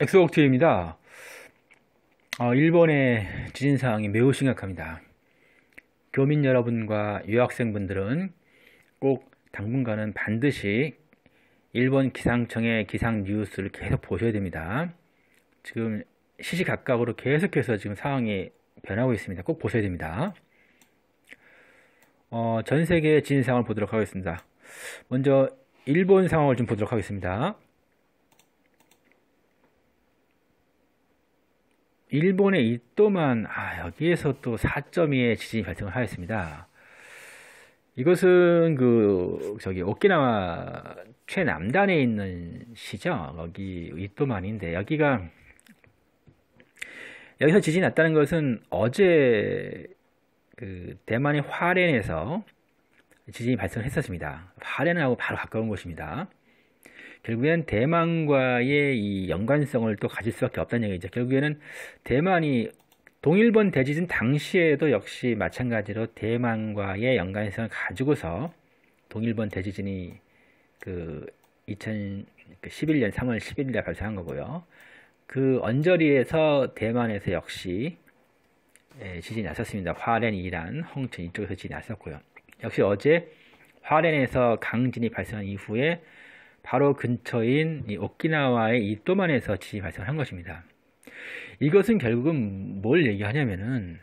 엑소옥트입니다. 어, 일본의 지진 상황이 매우 심각합니다. 교민 여러분과 유학생분들은 꼭 당분간은 반드시 일본 기상청의 기상 뉴스를 계속 보셔야 됩니다. 지금 시시각각으로 계속해서 지금 상황이 변하고 있습니다. 꼭 보셔야 됩니다. 어, 전 세계의 지진 상황을 보도록 하겠습니다. 먼저 일본 상황을 좀 보도록 하겠습니다. 일본의 이또만 아, 여기에서 또 4.2의 지진이 발생을 하였습니다. 이것은 그 저기 오키나와 최남단에 있는 시죠. 여기 이또만인데 여기가 여기서 지진이 났다는 것은 어제 그 대만의 화롄에서 지진이 발생했었습니다. 화롄하고 바로 가까운 곳입니다. 결국엔 대만과의 이 연관성을 또 가질 수밖에 없다는 얘기죠. 결국에는 대만이 동일본 대지진 당시에도 역시 마찬가지로 대만과의 연관성을 가지고서 동일본 대지진이 그 2011년 3월 11일에 발생한 거고요. 그 언저리에서 대만에서 역시 예, 지진이 났었습니다. 화롄, 이란, 홍천 이쪽에서 지진이 났었고요. 역시 어제 화롄에서 강진이 발생한 이후에 바로 근처인 이 오키나와의 이또만에서 지진 발생을 한 것입니다. 이것은 결국은 뭘 얘기하냐면은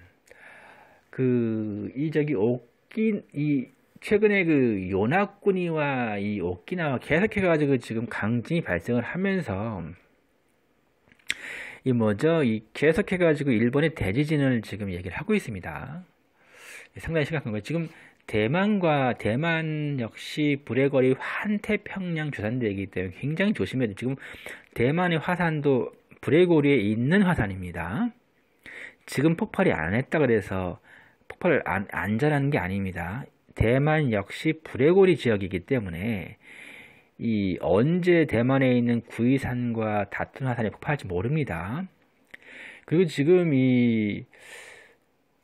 그이 저기 오키 이 최근에 그 요나쿠니와 이 오키나와 계속해가지고 지금 강진이 발생을 하면서 이 뭐죠 이 계속해가지고 일본의 대지진을 지금 얘기를 하고 있습니다. 상당히 심각한 거예요. 지금 대만과 대만 역시 브레거리 환태평양 조산대이기 때문에 굉장히 조심해야 돼요. 지금 대만의 화산도 브레거리에 있는 화산입니다. 지금 폭발이 안 했다 그래서 폭발을 안, 안잘하게 아닙니다. 대만 역시 브레거리 지역이기 때문에 이 언제 대만에 있는 구이산과 다툰 화산이 폭발할지 모릅니다. 그리고 지금 이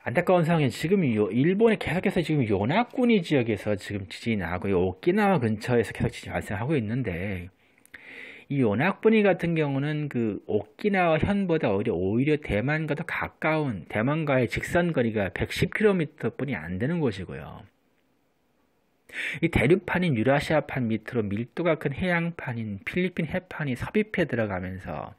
안타까운 상황은 지금 요 일본에 계속해서 지금 요나쿠니 지역에서 지금 지진이 나고 오키나와 근처에서 계속 지진이 발생하고 있는데 이 요나쿠니 같은 경우는 그 오키나와 현보다 오히려, 오히려 대만과 더 가까운 대만과의 직선 거리가 110km뿐이 안 되는 곳이고요. 이 대륙판인 유라시아판 밑으로 밀도가 큰 해양판인 필리핀 해판이 섭입해 들어가면서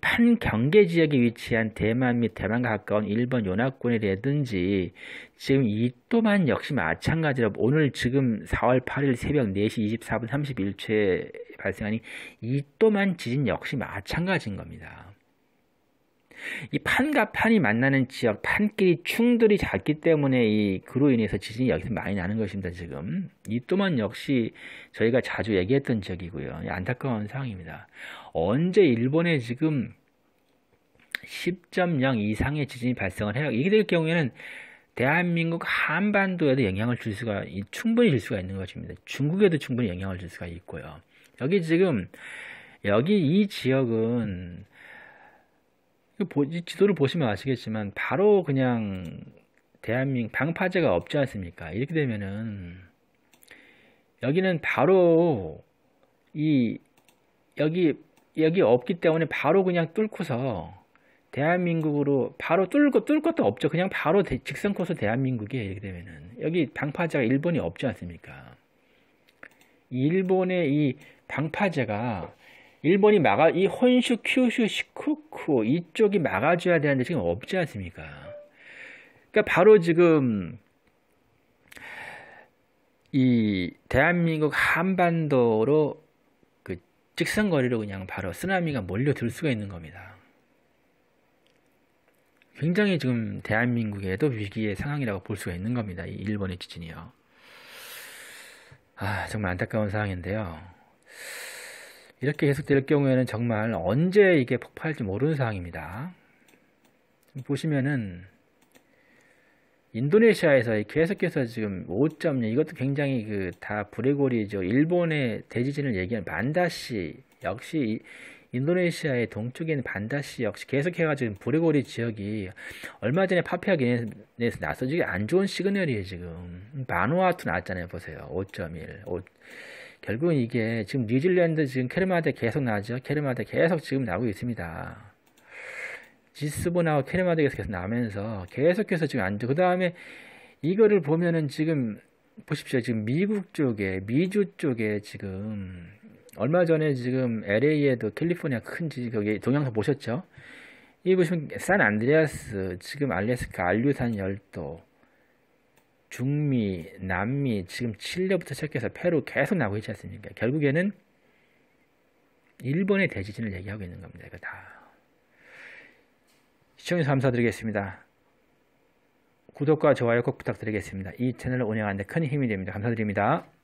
판경계 지역에 위치한 대만 및 대만과 가까운 일본 연합군이라든지 지금 이또만 역시 마찬가지로 오늘 지금 4월 8일 새벽 4시 24분 31초에 발생하니 이또만 지진 역시 마찬가지인 겁니다. 이 판과 판이 만나는 지역 판끼리 충돌이 잦기 때문에 이 그로 인해서 지진이 여기서 많이 나는 것입니다. 지금 이또만 역시 저희가 자주 얘기했던 지역이고요. 안타까운 상황입니다. 언제 일본에 지금 10.0 이상의 지진이 발생을 해요. 이게 될 경우에는 대한민국 한반도에도 영향을 줄 수가 충분히 줄 수가 있는 것입니다. 중국에도 충분히 영향을 줄 수가 있고요. 여기 지금 여기 이 지역은 그 이 지도를 보시면 아시겠지만 바로 그냥 대한민국 방파제가 없지 않습니까? 이렇게 되면은 여기는 바로 이 여기 여기 없기 때문에 바로 그냥 뚫고서 대한민국으로 바로 뚫고 뚫고도 없죠. 그냥 바로 직선 코스 대한민국이에요. 이렇게 되면은 여기 방파제가 일본이 없지 않습니까? 일본의 이 방파제가 일본이 막아 이 혼슈, 큐슈, 시쿠쿠 이쪽이 막아줘야 되는데 지금 없지 않습니까? 그러니까 바로 지금 이 대한민국 한반도로 그 직선거리로 그냥 바로 쓰나미가 몰려들 수가 있는 겁니다. 굉장히 지금 대한민국에도 위기의 상황이라고 볼 수가 있는 겁니다. 이 일본의 지진이요. 아, 정말 안타까운 상황인데요. 이렇게 계속될 경우에는 정말 언제 이게 폭발할지 모르는 상황입니다. 보시면은 인도네시아에서 계속해서 지금 5.0 이것도 굉장히 그 다 브레고리죠. 일본의 대지진을 얘기한 반다시 역시 인도네시아의 동쪽에 는 반다시 역시 계속해가지고 브레고리 지역이 얼마 전에 파피아기니에서 났어. 지게안 좋은 시그널이에요, 지금. 바누아투 나왔잖아요, 보세요. 5.1. 결국은 이게 지금 뉴질랜드 지금 캐르마데 계속 나죠. 캐르마데 계속 지금 나오고 있습니다. 지스보나고 캐르마데에서 계속 나면서 계속해서 지금 안 돼. 그 다음에 이거를 보면은 지금 보십시오. 지금 미국 쪽에 미주 쪽에 지금 얼마 전에 지금 LA에도 캘리포니아 큰 지, 거기 동영상 보셨죠? 이 보시면 산 안드레아스 지금 알래스카 알류산 열도 중미, 남미, 지금 칠레부터 시작해서 페루 계속 나오고 있지 않습니까? 결국에는 일본의 대지진을 얘기하고 있는 겁니다. 이거 다. 시청해주셔서 감사드리겠습니다. 구독과 좋아요 꼭 부탁드리겠습니다. 이 채널을 운영하는데 큰 힘이 됩니다. 감사드립니다.